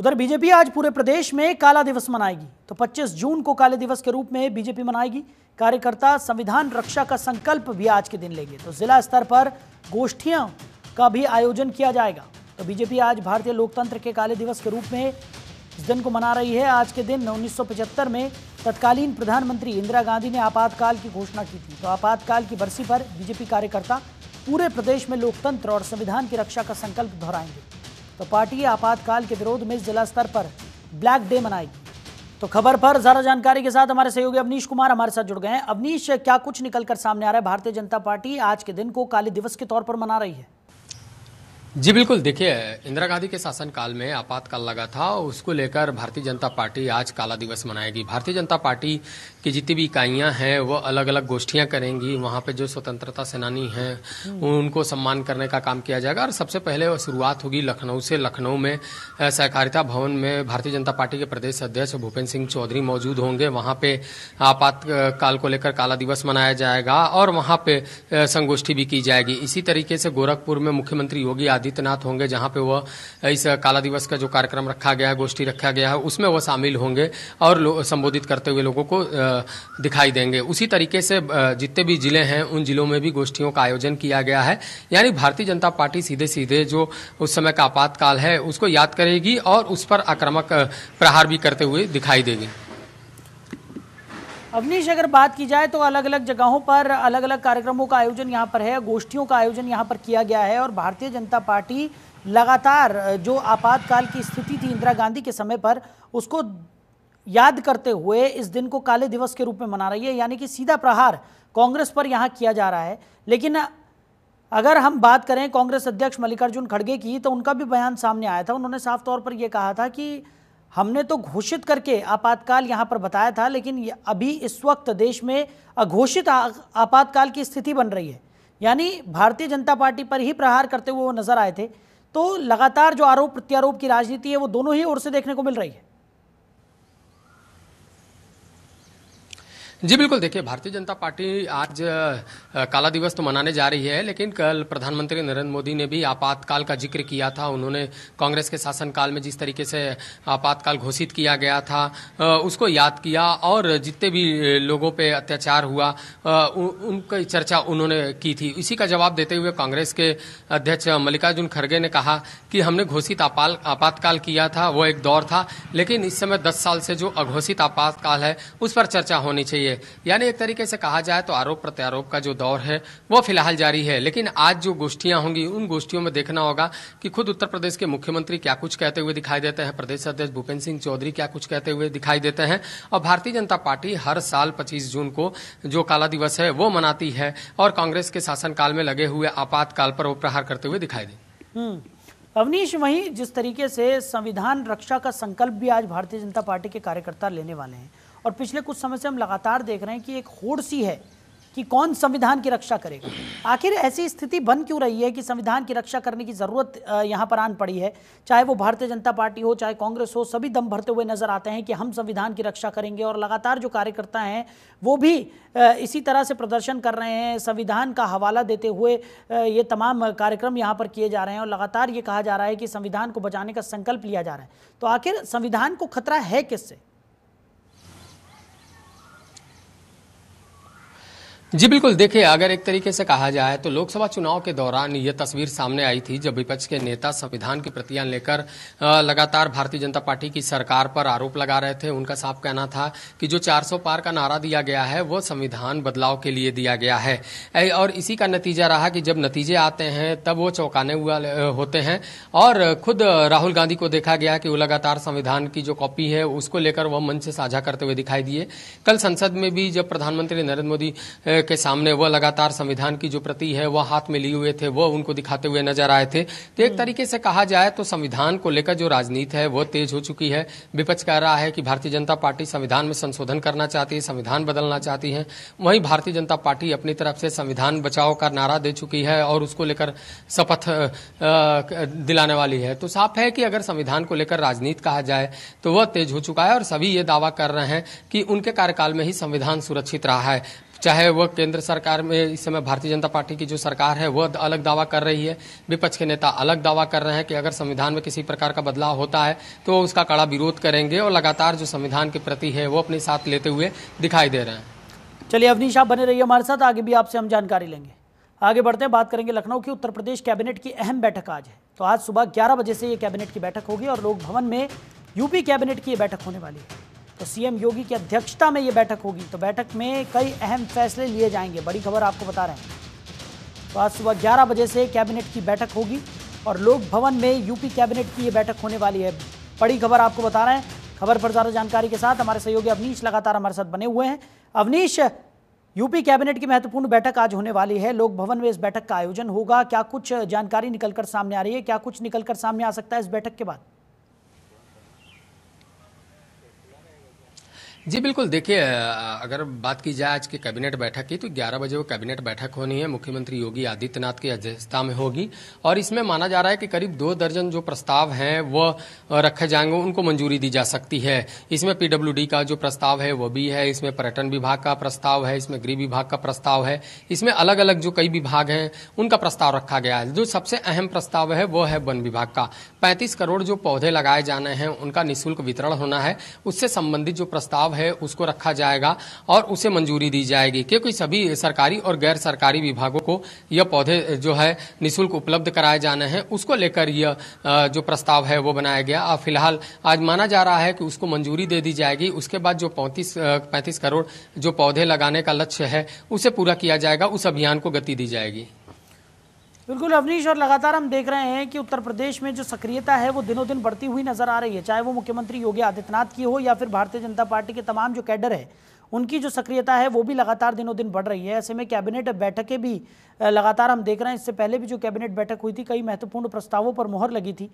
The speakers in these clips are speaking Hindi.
उधर बीजेपी आज पूरे प्रदेश में काला दिवस मनाएगी तो 25 जून को काले दिवस के रूप में बीजेपी मनाएगी कार्यकर्ता संविधान रक्षा का संकल्प भी आज के दिन लेंगे तो जिला स्तर पर गोष्ठियों का भी आयोजन किया जाएगा तो बीजेपी आज भारतीय लोकतंत्र के काले दिवस के रूप में इस दिन को मना रही है आज के दिन उन्नीस में तत्कालीन प्रधानमंत्री इंदिरा गांधी ने आपातकाल की घोषणा की थी तो आपातकाल की बरसी पर बीजेपी कार्यकर्ता पूरे प्रदेश में लोकतंत्र और संविधान की रक्षा का संकल्प दोहराएंगे तो पार्टी आपातकाल के विरोध में जिला स्तर पर ब्लैक डे मनाएगी तो खबर पर ज़्यादा जानकारी के साथ हमारे सहयोगी अवनीश कुमार हमारे साथ जुड़ गए हैं अवनीश क्या कुछ निकलकर सामने आ रहा है भारतीय जनता पार्टी आज के दिन को काले दिवस के तौर पर मना रही है जी बिल्कुल देखिए इंदिरा गांधी के शासनकाल में आपातकाल लगा था उसको लेकर भारतीय जनता पार्टी आज काला दिवस मनाएगी भारतीय जनता पार्टी की जितनी भी इकाइयां हैं वो अलग अलग गोष्ठियां करेंगी वहां पे जो स्वतंत्रता सेनानी हैं हम्म। उनको सम्मान करने का काम किया जाएगा और सबसे पहले शुरुआत होगी लखनऊ से लखनऊ में सहकारिता भवन में भारतीय जनता पार्टी के प्रदेश अध्यक्ष भूपेन्द्र सिंह चौधरी मौजूद होंगे वहाँ पे आपातकाल को लेकर काला दिवस मनाया जाएगा और वहाँ पे संगोष्ठी भी की जाएगी इसी तरीके से गोरखपुर में मुख्यमंत्री योगी आदित्यनाथ होंगे जहाँ पे वह इस काला दिवस का जो कार्यक्रम रखा गया है गोष्ठी रखा गया है उसमें वह शामिल होंगे और संबोधित करते हुए लोगों को दिखाई देंगे उसी तरीके से जितने भी जिले हैं उन जिलों में भी गोष्ठियों का आयोजन किया गया है यानी भारतीय जनता पार्टी सीधे सीधे जो उस समय का आपातकाल है उसको याद करेगी और उस पर आक्रामक प्रहार भी करते हुए दिखाई देगी अवनीश अगर बात की जाए तो अलग अलग जगहों पर अलग अलग कार्यक्रमों का आयोजन यहाँ पर है गोष्ठियों का आयोजन यहाँ पर किया गया है और भारतीय जनता पार्टी लगातार जो आपातकाल की स्थिति थी इंदिरा गांधी के समय पर उसको याद करते हुए इस दिन को काले दिवस के रूप में मना रही है यानी कि सीधा प्रहार कांग्रेस पर यहाँ किया जा रहा है लेकिन अगर हम बात करें कांग्रेस अध्यक्ष मल्लिकार्जुन खड़गे की तो उनका भी बयान सामने आया था उन्होंने साफ तौर पर यह कहा था कि हमने तो घोषित करके आपातकाल यहाँ पर बताया था लेकिन अभी इस वक्त देश में अघोषित आपातकाल की स्थिति बन रही है यानी भारतीय जनता पार्टी पर ही प्रहार करते हुए वो नजर आए थे तो लगातार जो आरोप प्रत्यारोप की राजनीति है वो दोनों ही ओर से देखने को मिल रही है जी बिल्कुल देखिए भारतीय जनता पार्टी आज काला दिवस तो मनाने जा रही है लेकिन कल प्रधानमंत्री नरेंद्र मोदी ने भी आपातकाल का जिक्र किया था उन्होंने कांग्रेस के शासनकाल में जिस तरीके से आपातकाल घोषित किया गया था उसको याद किया और जितने भी लोगों पे अत्याचार हुआ उनकी चर्चा उन्होंने की थी इसी का जवाब देते हुए कांग्रेस के अध्यक्ष मल्लिकार्जुन खड़गे ने कहा कि हमने घोषित आपाल आपातकाल किया था वो एक दौर था लेकिन इस समय दस साल से जो अघोषित आपातकाल है उस पर चर्चा होनी चाहिए है यानी एक तरीके से कहा जाए तो आरोप प्रत्यारोप का जो दौर है वो फिलहाल जारी है लेकिन आज जो गोष्ठियां होंगी उन गोष्ठियों में देखना होगा कि खुद उत्तर प्रदेश के मुख्यमंत्री क्या कुछ कहते हुए दिखाई देते हैं प्रदेश अध्यक्ष भूपेन्द्र सिंह चौधरी क्या कुछ कहते हुए दिखाई देते हैं और भारतीय जनता पार्टी हर साल पच्चीस जून को जो काला दिवस है वो मनाती है और कांग्रेस के शासनकाल में लगे हुए आपातकाल पर वो प्रहार करते हुए दिखाई दे हम्म। अवनीश वहीं जिस तरीके से संविधान रक्षा का संकल्प भी आज भारतीय जनता पार्टी के कार्यकर्ता लेने वाले हैं और पिछले कुछ समय से हम लगातार देख रहे हैं कि एक होड़ सी है कि कौन संविधान की रक्षा करेगा आखिर ऐसी स्थिति बन क्यों रही है कि संविधान की रक्षा करने की ज़रूरत यहाँ पर आन पड़ी है चाहे वो भारतीय जनता पार्टी हो चाहे कांग्रेस हो सभी दम भरते हुए नज़र आते हैं कि हम संविधान की रक्षा करेंगे और लगातार जो कार्यकर्ता हैं वो भी इसी तरह से प्रदर्शन कर रहे हैं संविधान का हवाला देते हुए ये तमाम कार्यक्रम यहाँ पर किए जा रहे हैं और लगातार ये कहा जा रहा है कि संविधान को बचाने का संकल्प लिया जा रहा है तो आखिर संविधान को खतरा है किससे जी बिल्कुल देखिए अगर एक तरीके से कहा जाए तो लोकसभा चुनाव के दौरान यह तस्वीर सामने आई थी जब विपक्ष के नेता संविधान की प्रतियां लेकर लगातार भारतीय जनता पार्टी की सरकार पर आरोप लगा रहे थे उनका साफ कहना था कि जो 400 पार का नारा दिया गया है वो संविधान बदलाव के लिए दिया गया है और इसी का नतीजा रहा कि जब नतीजे आते हैं तब वो चौंकाने वाले होते हैं और खुद राहुल गांधी को देखा गया कि वो लगातार संविधान की जो कॉपी है उसको लेकर वह मंच से साझा करते हुए दिखाई दिए कल संसद में भी जब प्रधानमंत्री नरेंद्र मोदी के सामने वह लगातार संविधान की जो प्रति है वह हाथ में लिए हुए थे वह उनको दिखाते हुए नजर आए थे तो एक हम्म। तरीके से कहा जाए तो संविधान को लेकर जो राजनीति है वह तेज हो चुकी है विपक्ष कह रहा है कि भारतीय जनता पार्टी संविधान में संशोधन करना चाहती है संविधान बदलना चाहती है वहीं भारतीय जनता पार्टी अपनी तरफ से संविधान बचाओ का नारा दे चुकी है और उसको लेकर शपथ दिलाने वाली है तो साफ है कि अगर संविधान को लेकर राजनीति कहा जाए तो वह तेज हो चुका है और सभी ये दावा कर रहे हैं कि उनके कार्यकाल में ही संविधान सुरक्षित रहा है चाहे वह केंद्र सरकार में इस समय भारतीय जनता पार्टी की जो सरकार है वह अलग दावा कर रही है विपक्ष के नेता अलग दावा कर रहे हैं कि अगर संविधान में किसी प्रकार का बदलाव होता है तो उसका कड़ा विरोध करेंगे और लगातार जो संविधान के प्रति है वो अपने साथ लेते हुए दिखाई दे रहे हैं चलिए अवनीश आप बने रहिए हमारे साथ आगे भी आपसे हम जानकारी लेंगे आगे बढ़ते हैं बात करेंगे लखनऊ की उत्तर प्रदेश कैबिनेट की अहम बैठक आज है तो आज सुबह 11 बजे से ये कैबिनेट की बैठक होगी और लोक भवन में यूपी कैबिनेट की ये बैठक होने वाली है तो सीएम योगी की अध्यक्षता में ये बैठक होगी तो बैठक में कई अहम फैसले लिए जाएंगे बड़ी खबर आपको बता रहे हैं तो आज सुबह ग्यारह बजे से कैबिनेट की बैठक होगी और लोक भवन में यूपी कैबिनेट की ये बैठक होने वाली है बड़ी खबर आपको बता रहे हैं खबर पर ज़्यादा जानकारी के साथ हमारे सहयोगी अवनीश लगातार हमारे साथ बने हुए हैं अवनीश यूपी कैबिनेट की महत्वपूर्ण बैठक आज होने वाली है लोक भवन में इस बैठक का आयोजन होगा क्या कुछ जानकारी निकलकर सामने आ रही है क्या कुछ निकलकर सामने आ सकता है इस बैठक के बाद जी बिल्कुल देखिए अगर बात की जाए आज की कैबिनेट बैठक की तो 11 बजे वो कैबिनेट बैठक होनी है मुख्यमंत्री योगी आदित्यनाथ की अध्यक्षता में होगी और इसमें माना जा रहा है कि करीब दो दर्जन जो प्रस्ताव हैं वह रखे जाएंगे उनको मंजूरी दी जा सकती है इसमें पीडब्ल्यूडी का जो प्रस्ताव है वह भी है इसमें पर्यटन विभाग का प्रस्ताव है इसमें गृह विभाग का प्रस्ताव है इसमें अलग अलग जो कई विभाग हैं उनका प्रस्ताव रखा गया है जो सबसे अहम प्रस्ताव है वह है वन विभाग का पैंतीस करोड़ जो पौधे लगाए जाने हैं उनका निःशुल्क वितरण होना है उससे संबंधित जो प्रस्ताव प्रस्ताव है उसको रखा जाएगा और उसे मंजूरी दी जाएगी क्योंकि सभी सरकारी और गैर सरकारी विभागों को यह पौधे जो है निःशुल्क उपलब्ध कराए जाने हैं उसको लेकर यह जो प्रस्ताव है वो बनाया गया और फिलहाल आज माना जा रहा है कि उसको मंजूरी दे दी जाएगी उसके बाद जो पैंतीस पैंतीस करोड़ जो पौधे लगाने का लक्ष्य है उसे पूरा किया जाएगा उस अभियान को गति दी जाएगी बिल्कुल अवनीश और लगातार हम देख रहे हैं कि उत्तर प्रदेश में जो सक्रियता है वो दिनों दिन बढ़ती हुई नजर आ रही है चाहे वो मुख्यमंत्री योगी आदित्यनाथ की हो या फिर भारतीय जनता पार्टी के तमाम जो कैडर है उनकी जो सक्रियता है वो भी लगातार दिनों दिन बढ़ रही है ऐसे में कैबिनेट बैठकें भी लगातार हम देख रहे हैं इससे पहले भी जो कैबिनेट बैठक हुई थी कई महत्वपूर्ण प्रस्तावों पर मोहर लगी थी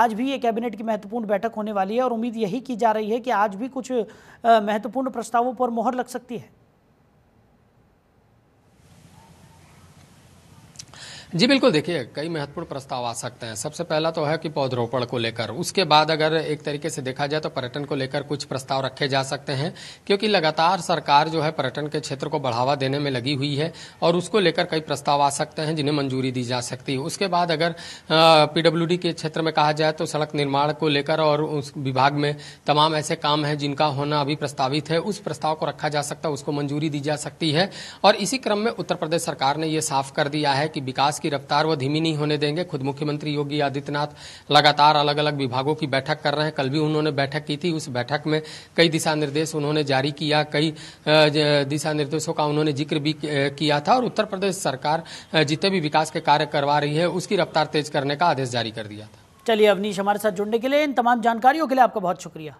आज भी ये कैबिनेट की महत्वपूर्ण बैठक होने वाली है और उम्मीद यही की जा रही है कि आज भी कुछ महत्वपूर्ण प्रस्तावों पर मोहर लग सकती है जी बिल्कुल देखिए कई महत्वपूर्ण प्रस्ताव आ सकते हैं सबसे पहला तो है कि पौधरोपण को लेकर उसके बाद अगर एक तरीके से देखा जाए तो पर्यटन को लेकर कुछ प्रस्ताव रखे जा सकते हैं क्योंकि लगातार सरकार जो है पर्यटन के क्षेत्र को बढ़ावा देने में लगी हुई है और उसको लेकर कई प्रस्ताव आ सकते हैं जिन्हें मंजूरी दी जा सकती है उसके बाद अगर पीडब्ल्यू के क्षेत्र में कहा जाए तो सड़क निर्माण को लेकर और उस विभाग में तमाम ऐसे काम हैं जिनका होना अभी प्रस्तावित है उस प्रस्ताव को रखा जा सकता है उसको मंजूरी दी जा सकती है और इसी क्रम में उत्तर प्रदेश सरकार ने यह साफ कर दिया है कि विकास की रफ्तार वो धीमी नहीं होने देंगे खुद मुख्यमंत्री योगी आदित्यनाथ लगातार अलग अलग विभागों की बैठक कर रहे हैं कल भी उन्होंने बैठक की थी उस बैठक में कई दिशा निर्देश उन्होंने जारी किया कई दिशा निर्देशों का उन्होंने जिक्र भी किया था और उत्तर प्रदेश सरकार जितने भी विकास के कार्य करवा रही है उसकी रफ्तार तेज करने का आदेश जारी कर दिया था चलिए अवनीश हमारे साथ जुड़ने के लिए इन तमाम जानकारियों के लिए आपका बहुत शुक्रिया